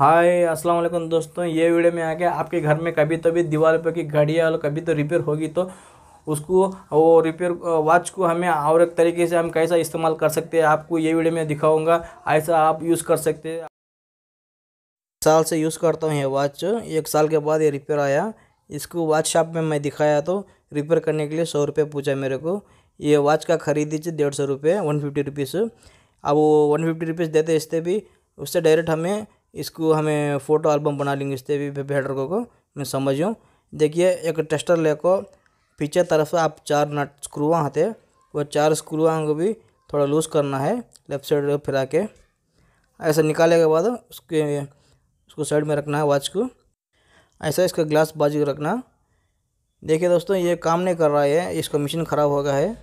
हाय अस्सलाम वालेकुम दोस्तों ये वीडियो में आ गया आपके घर में कभी तो दीवार पर की घड़ियाँ कभी तो रिपेयर होगी तो उसको वो रिपेयर वॉच को हमें और एक तरीके से हम कैसा इस्तेमाल कर सकते हैं आपको ये वीडियो में दिखाऊंगा ऐसा आप यूज़ कर सकते हैं साल से यूज़ करता हूँ ये वॉच एक साल के बाद ये रिपेयर आया इसको वॉच शॉप में मैं दिखाया तो रिपेयर करने के लिए सौ रुपये पूछा मेरे को ये वॉच का खरीदी थी डेढ़ सौ रुपये वन फिफ्टी रुपीज़ अब वो वन फिफ्टी रुपीज़ देते इससे भी उससे डायरेक्ट हमें इसको हमें फ़ोटो एल्बम बना लेंगे इससे भी भेडर को मैं समझूँ देखिए एक टेस्टर लेको पीछे तरफ से आप चार नट स्क्रूवा आते वह चार स्क्रूवा को भी थोड़ा लूज़ करना है लेफ्ट साइड फिरा के ऐसा निकाले के बाद उसके उसको साइड में रखना है वॉच को ऐसा इसका ग्लास बाजू रखना देखिए दोस्तों ये काम नहीं कर रहा है इसका मशीन ख़राब हो गया है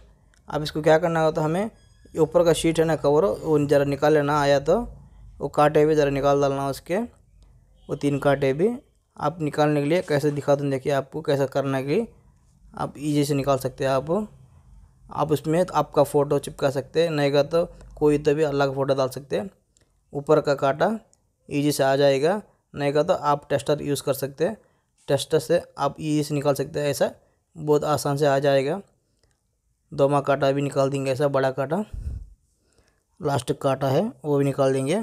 अब इसको क्या करना होता हमें ऊपर का शीट है ना कवर वो ज़रा निकाल लेना आया तो वो कांटे भी ज़रा निकाल डालना उसके वो तीन कांटे भी आप निकालने के लिए कैसे दिखा दूँ देखिए आपको कैसा करना के लिए आप ईजी से निकाल सकते हैं आप आप उसमें आपका फ़ोटो चिपका सकते हैं नहीं तो कोई तो भी अल्लाह का फ़ोटो डाल सकते हैं ऊपर का कांटा ईजी से आ जाएगा नहीं तो आप टेस्टर यूज़ कर सकते हैं टेस्टर से आप ईजी से निकाल सकते हैं ऐसा बहुत आसान से आ जाएगा दोमा काटा भी निकाल देंगे ऐसा बड़ा काटा लास्ट काटा है वो भी निकाल देंगे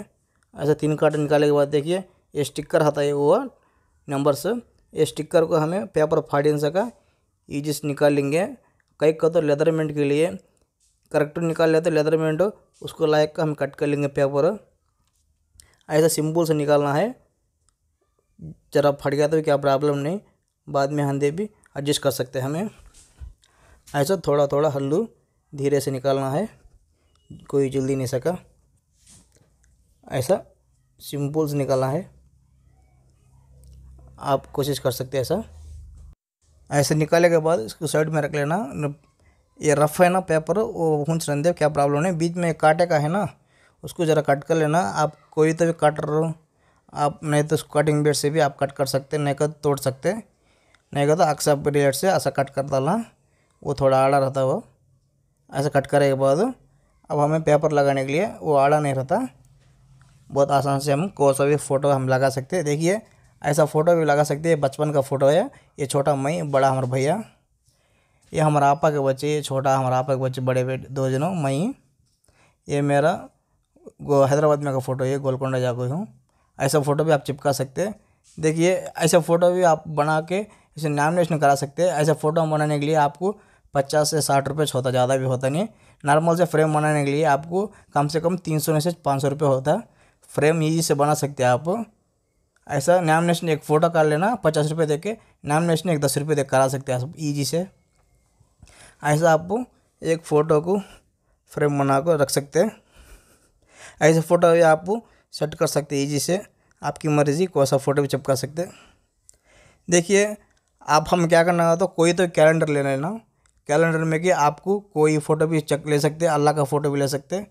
ऐसे तीन कार्ड निकालने के बाद देखिए स्टिकर आता है वो नंबर से स्टिकर को हमें पेपर फाइडेंस का ईजिस निकाल लेंगे कई कहते तो लेदरमेंट के लिए करेक्ट निकाल लेते लेदरमेंट उसको लायक का हम कट कर लेंगे पेपर ऐसा सिंपल से निकालना है जरा फट गया तो क्या प्रॉब्लम नहीं बाद में हंदे भी एडजस्ट कर सकते हैं हमें ऐसा थोड़ा थोड़ा हल्लू धीरे से निकालना है कोई जल्दी नहीं सका ऐसा सिंपल्स निकालना है आप कोशिश कर सकते हैं ऐसा ऐसे निकाले के बाद इसको साइड में रख लेना ये रफ़ है ना पेपर वो से संदेव क्या प्रॉब्लम है बीच में काटे का है ना उसको ज़रा कट कर लेना आप कोई तो भी काट रहे हो आप नहीं तो कटिंग बेड से भी आप कट कर सकते नहीं कर तो तोड़ सकते नहीं कर तो अक्सर ब्लेड से ऐसा कट कर डालना वो थोड़ा आड़ा रहता वो ऐसा कट करे के बाद अब हमें पेपर लगाने के लिए वो आड़ा नहीं रहता बहुत आसान से हम कौन सा भी फ़ोटो हम लगा सकते हैं देखिए ऐसा फ़ोटो भी लगा सकते हैं बचपन का फ़ोटो है ये छोटा मई बड़ा हमारे भैया ये हमारा आपा के बच्चे ये छोटा हमारे आपा के बच्चे बड़े बेटे दो जनों मई ये मेरा हैदराबाद में का फ़ोटो है गोलकोंडा जाके हूँ ऐसा फ़ोटो भी आप चिपका सकते हैं देखिए ऐसा फ़ोटो भी आप बना के इसे नामिनेशन करा सकते हैं ऐसा फ़ोटो हम बनाने के लिए आपको पचास से साठ रुपये होता ज़्यादा भी होता नहीं नॉर्मल से फ्रेम बनाने के लिए आपको कम से कम तीन सौ से पाँच सौ रुपये होता है फ्रेम ईजी से बना सकते हैं आप ऐसा नामिनेशन एक फ़ोटो कर लेना पचास रुपये दे के नामिनेशन एक दस रुपये दे करा सकते हैं आप ईजी से ऐसा आप एक फ़ोटो को फ्रेम बना कर रख सकते हैं ऐसे फ़ोटो भी आप सेट कर सकते ईजी से आपकी मर्ज़ी कौन सा फ़ोटो भी चिपका सकते देखिए आप हम क्या करना होता तो कोई तो कैलेंडर ले लेना कैलेंडर में कि आपको कोई फ़ोटो भी चक ले सकते अल्लाह का फ़ोटो भी ले सकते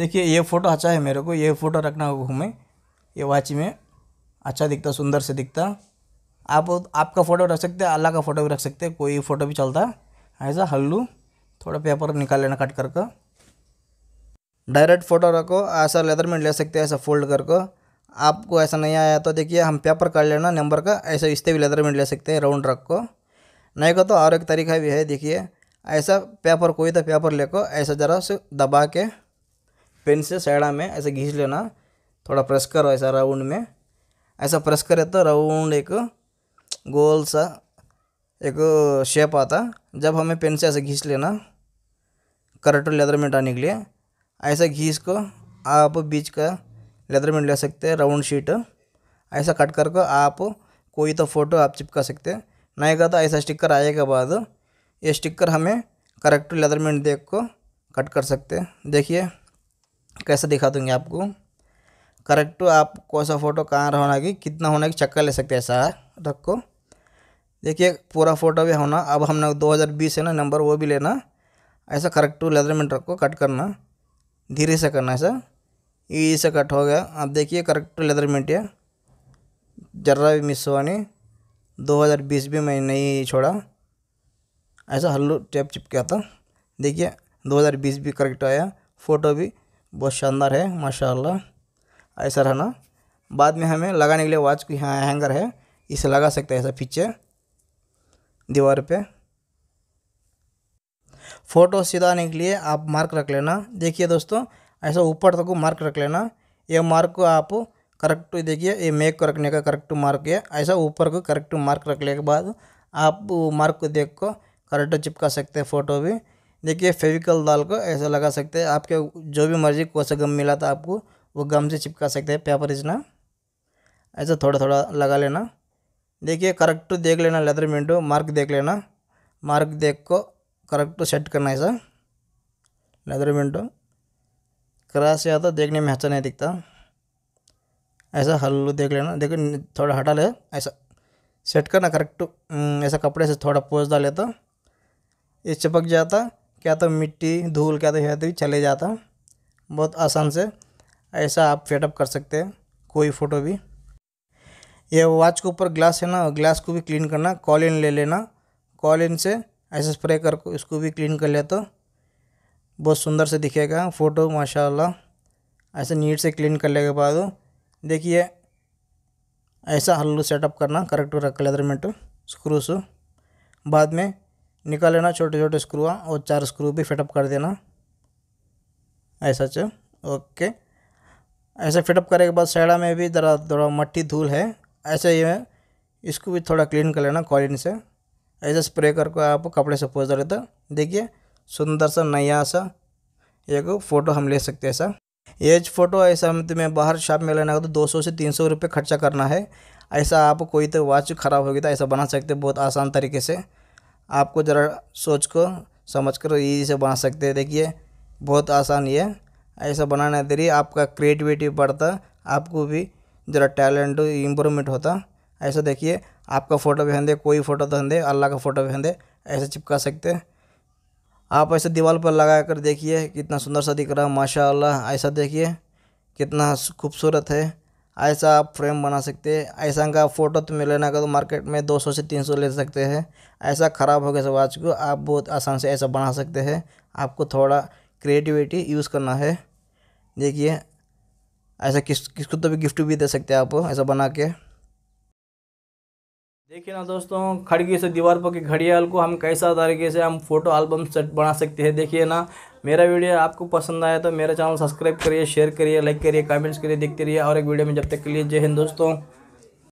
देखिए ये फ़ोटो अच्छा है मेरे को ये फ़ोटो रखना हूँ घूमें ये वाच में अच्छा दिखता सुंदर से दिखता आप आपका फ़ोटो रख सकते हैं अल्लाह का फ़ोटो भी रख सकते हैं कोई फ़ोटो भी चलता है ऐसा हल्लू थोड़ा पेपर निकाल लेना कट कर डायरेक्ट फ़ोटो रखो ऐसा लेदर में ले सकते हैं ऐसा फोल्ड कर को आपको ऐसा नहीं आया तो देखिए हम पेपर काट लेना नंबर का ऐसा इससे भी लेदर में ले सकते हैं राउंड रख को नहीं को तो और एक तरीका भी है देखिए ऐसा पेपर कोई तो पेपर ले को ऐसा ज़रा से दबा के पेन से साइड में ऐसे घींच लेना थोड़ा प्रेस करो ऐसा राउंड में ऐसा प्रेस करे तो राउंड एक गोल सा एक शेप आता जब हमें पेन से ऐसे घींच लेना करट लेदर में हटाने के लिए ऐसा घींच को आप बीच का लेदर में ले सकते हैं राउंड शीट ऐसा कट करके आप कोई तो फ़ोटो आप चिपका सकते हैं नहीं का तो ऐसा स्टिकर आएगा बाद ये स्टिकर हमें करेक्ट लेदर में देख को कट कर सकते हैं देखिए कैसे दिखा दूँगी आपको करेक्ट तो आप कौन सा फ़ोटो कहाँ रहना कि कितना होना कि चक्कर ले सकते हैं रख रखो देखिए पूरा फोटो भी होना अब हमने 2020 है ना नंबर वो भी लेना ऐसा करेक्ट टू मिनट रखो कट करना धीरे से करना ऐसा ईजी से कट हो गया अब देखिए करेक्ट टू मिनट है जर्रा भी मिस हुआ नहीं 2020 भी मैं नहीं छोड़ा ऐसा हल्लू टेप चिपका था देखिए दो भी करेक्ट आया फ़ोटो भी बहुत शानदार है माशाल्लाह ऐसा रहना बाद में हमें लगाने के लिए वाच की यहाँ हैंगर है इसे लगा सकते हैं ऐसा पीछे दीवार पे फ़ोटो आने के लिए आप मार्क रख लेना देखिए दोस्तों ऐसा ऊपर तक मार्क रख लेना ये मार्क को आप करेक्ट देखिए ये मेक को रखने का करेक्ट मार्क है ऐसा ऊपर को करेक्ट मार्क रखने के बाद आप मार्क को देख को करेक्ट चिपका सकते हैं फ़ोटो भी देखिए फेविकल डाल को ऐसा लगा सकते हैं आपके जो भी मर्जी कोई सा गम मिला था आपको वो गम से चिपका सकते हैं पेपर इसना ऐसा थोड़ा थोड़ा लगा लेना देखिए करेक्ट देख लेना लेदर मिनटो मार्क देख लेना मार्क देख को करेक्ट सेट करना है सर लेदर मिनटो क्रास या तो देखने में अच्छा नहीं दिखता ऐसा हल्लू देख लेना देखो थोड़ा हटा ले ऐसा सेट करना करेक्ट हम्म, ऐसा कपड़े से थोड़ा पोज डाले तो ये चिपक जाता क्या तो मिट्टी धूल क्या तो है तो चले जाता बहुत आसान से ऐसा आप फेटअप कर सकते हैं कोई फ़ोटो भी यह वॉच के ऊपर ग्लास है ना ग्लास को भी क्लीन करना कॉलिन ले लेना कॉलिन से ऐसे स्प्रे कर इसको भी क्लीन कर ले तो बहुत सुंदर से दिखेगा फ़ोटो माशाल्लाह ऐसे नीट से क्लीन कर लेगा बाद देखिए ऐसा हल्लू सेटअप करना करेक्ट रख लेदर मिनट स्क्रूस बाद में निकाल लेना छोटे छोटे स्क्रूआ हाँ, और चार स्क्रू भी फिटअप कर देना ऐसा चो ओके ऐसे फिटअप करने के बाद सैड़ा में भी ज़रा थोड़ा मट्टी धूल है ऐसे ही है इसको भी थोड़ा क्लीन कर लेना कॉलिन से ऐसे स्प्रे करके आप कपड़े से पोज रहे देखिए सुंदर सा नया सा एक फ़ोटो हम ले सकते हैं सर ये फ़ोटो ऐसा हम तुम्हें बाहर शॉप में लेना होगा तो दो सौ से तीन सौ रुपये खर्चा करना है ऐसा आप कोई तो वॉच ख़राब होगी तो ऐसा बना सकते बहुत आसान तरीके से आपको ज़रा सोच को समझ कर ईजी से बना सकते हैं देखिए बहुत आसान है ऐसा बनाने दे रही आपका क्रिएटिविटी बढ़ता आपको भी ज़रा टैलेंट इम्प्रूवमेंट होता ऐसा देखिए आपका फ़ोटो भी हंदे कोई फ़ोटो तो हंदे अल्लाह का फ़ोटो भी हंदे ऐसे चिपका सकते आप ऐसे दीवार पर लगा कर देखिए कितना सुंदर सा दिख रहा है माशाल्लाह ऐसा देखिए कितना खूबसूरत है ऐसा आप फ्रेम बना सकते हैं ऐसा का फ़ोटो तो लेना का तो मार्केट में 200 से 300 ले सकते हैं ऐसा ख़राब हो गया सब आज को आप बहुत आसान से ऐसा बना सकते हैं आपको थोड़ा क्रिएटिविटी यूज़ करना है देखिए ऐसा किस किसको तो भी गिफ्ट भी दे सकते हैं आप ऐसा बना के देखिए ना दोस्तों खड़गी से दीवार पर की घड़ियाल को हम कैसा तरीके से हम फोटो एल्बम सेट बना सकते हैं देखिए ना मेरा वीडियो आपको पसंद आया तो मेरा चैनल सब्सक्राइब करिए शेयर करिए लाइक करिए कमेंट्स करिए देखते रहिए और एक वीडियो में जब तक के लिए जय हिंद दोस्तों